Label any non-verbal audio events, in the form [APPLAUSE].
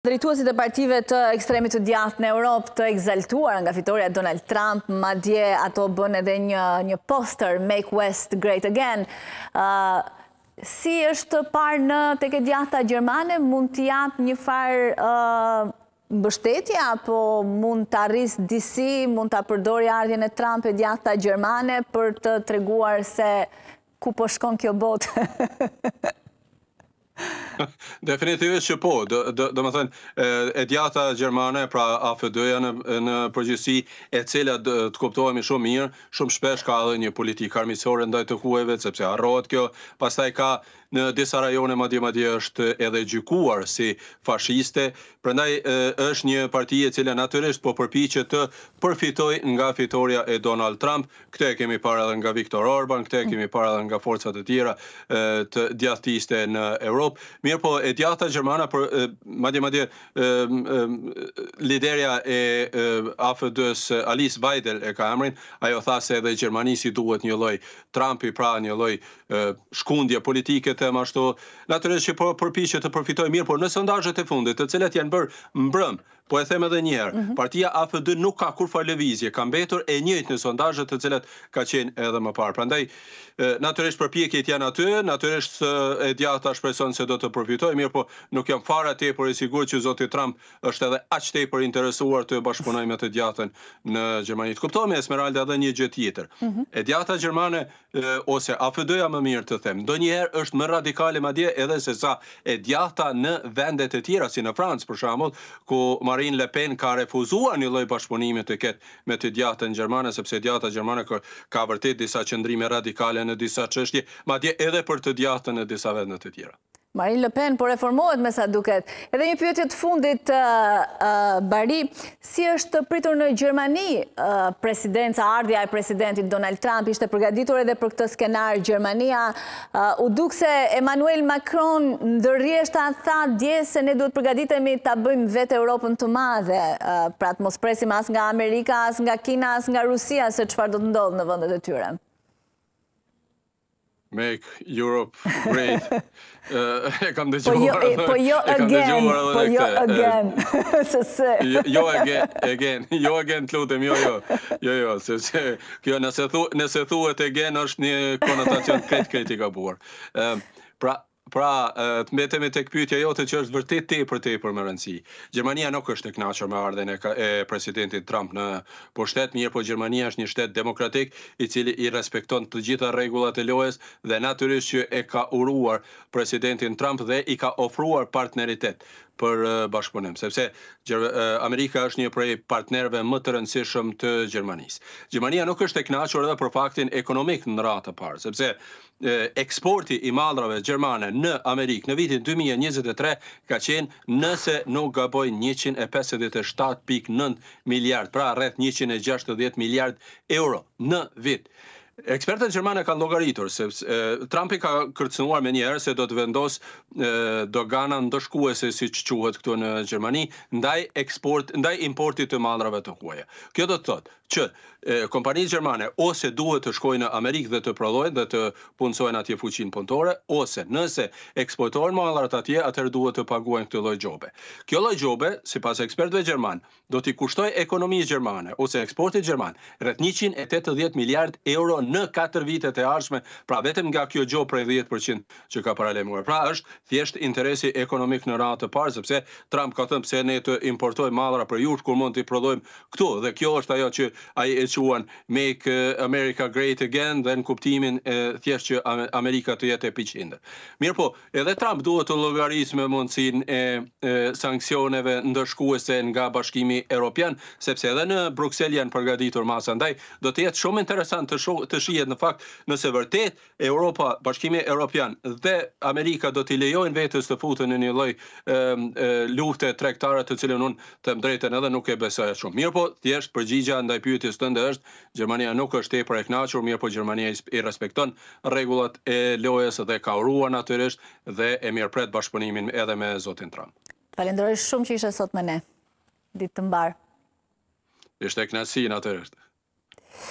Drejtuasit e partive të ekstremit të djath në Europë të egzaltuar nga fitoria Donald Trump, ma dje ato bën edhe një poster, Make West Great Again. Si është par në teke djatha Gjermane, mund të jap një far bështetja, apo mund të arris disi, mund të apërdori ardhjën e Trump e djatha Gjermane për të treguar se ku po shkon kjo botë? [LAUGHS] [LAUGHS] Definitivisht që po, do më thënë, e djata Gjermane, pra AFD-ja në përgjësi, e cila të kuptohemi shumë mirë, shumë shpesh ka dhe një politikë armisore ndaj të kueve, sepse arrojët kjo, pastaj ka në disa rajone madje madje është edhe gjykuar si fashiste, prandaj është një parti e cila natyrisht po përpiqet të përfitoj nga fitoria e Donald Trump. Këtë e kemi parë edhe nga Viktor Orban, këtë e kemi parë edhe nga forcat e tjera të djathtiste në Europë. Mirë po, e djatha Gjermana, për, madje madje lideria e, e AFD-s Alice Weidel e ka emrin, ajo tha se edhe Gjermani si duhet një lloj Trumpi, pra një lloj shkundje politike them ashtu, natyrisht që po përpiqet të përfitoj mirë, por në sondazhet e fundit, të cilat janë bërë mbrëm, po e them edhe një herë, mhm. partia AFD nuk ka kur fal lëvizje, ka mbetur e njëjtë në sondazhet të cilat ka qenë edhe më parë. Prandaj natyrisht përpjekjet janë aty, natyrisht e djatha shpreson se do të përfitoj mirë, por nuk jam fare aty por e sigurt që zoti Trump është edhe aq tepër interesuar të bashkëpunojë me të djathën në Gjermani. kuptojmë Esmeralda edhe një gjë tjetër. Mm -hmm. E djatha gjermane ose AFD-ja më mirë të them, ndonjëherë është më radikale madje edhe se sa e djata në vendet e tjera, si në Francë për shambull, ku Marine Le Pen ka refuzuar një loj bashkëpunimit të ketë me të djata në Gjermane, sepse djata Gjermane ka vërtit disa qëndrime radikale në disa qështje, madje edhe për të djata në disa vendet e tjera. Marine Le Pen po reformohet me sa duket. Edhe një pyetje të fundit uh, uh, bari, si është të pritur në Gjermani uh, presidenca ardhja e presidentit Donald Trump ishte përgaditur edhe për këtë skenar Gjermania. U duke se Emmanuel Macron në dërrjesht tha dje se ne duhet përgaditemi të bëjmë vetë Europën të madhe. Pra të mos presim as nga Amerika, as nga Kina, as nga Rusia, se qëfar do të ndodhë në vëndet e tyre make Europe great. uh, [LAUGHS] [LAUGHS] e kam po dëgjuar. Po po jo [LAUGHS] again. Po jo eh, again. se se. Jo, jo again, again. Jo again, lutem, jo jo. Jo jo, se se kjo nëse thu, nëse thuhet again është një konotacion krejt kritik i Ëm, uh, eh, pra Pra, të mbetemi tek pyetja jote që është vërtet tepër për më rëndësi. Gjermania nuk është e kënaqur me ardhen e presidentit Trump në pushtet, mirë po Gjermania është një shtet demokratik i cili i respekton të gjitha rregullat e lojës dhe natyrisht që e ka uruar presidentin Trump dhe i ka ofruar partneritet për bashkëpunim, sepse Amerika është një prej partnerëve më të rëndësishëm të Gjermanisë. Gjermania nuk është e kënaqur edhe për faktin ekonomik në ratë të parë, sepse eksporti i mallrave gjermane në Amerikë në vitin 2023 ka qenë nëse nuk gaboj 157.9 miliard, pra rreth 160 miliard euro në vit. Ekspertët Gjermane kanë logaritur, se Trumpi ka kërcënuar me njerë se do të vendos dogana në dëshkuese, si që quhet këtu në Gjermani, ndaj, ndaj importit të mandrave të huaja. Kjo do të thotë që kompani Gjermane ose duhet të shkojnë në Amerikë dhe të prodhojnë dhe të punsojnë atje fuqin pëntore, ose nëse eksportojnë mandrat atje, atër duhet të paguajnë këtë loj gjobe. Kjo loj gjobe, si pas ekspertve Gjerman, do t'i kushtoj ekonomi Gjermane ose eksportit Gjerman, rrët 180 miliard euro në 4 vitet e arshme, pra vetëm nga kjo gjo prej 10% që ka paralemuar. Pra është thjesht interesi ekonomik në ratë të parë, sepse Trump ka thëmë se ne të importojmë madhra për jurt, kur mund të i prodhojmë këtu, dhe kjo është ajo që a i e quen make uh, America great again, dhe në kuptimin e, thjesht që Amerika të jetë e piqinde. Mirë po, edhe Trump duhet të logarisë me mundësin e, sankcioneve ndërshkuese nga bashkimi Europian, sepse edhe në Bruxelles janë përgaditur masa ndaj, do të jetë shumë interesant të, të shihet në fakt nëse vërtet Europa, Bashkimi Evropian dhe Amerika do t'i lejojnë vetës të futen në një lloj lufte tregtare të cilën unë të drejtën edhe nuk e besoj shumë. Mirë po, thjesht përgjigjja ndaj pyetjes tënde është Gjermania nuk është tepër e kënaqur, mirë po Gjermania i respekton rregullat e lojës dhe ka uruar natyrisht dhe e mirëpret bashkëpunimin edhe me zotin Trump. Falenderoj shumë që ishe sot me ne. Ditë të mbar. Ishte kënaqësi natyrisht.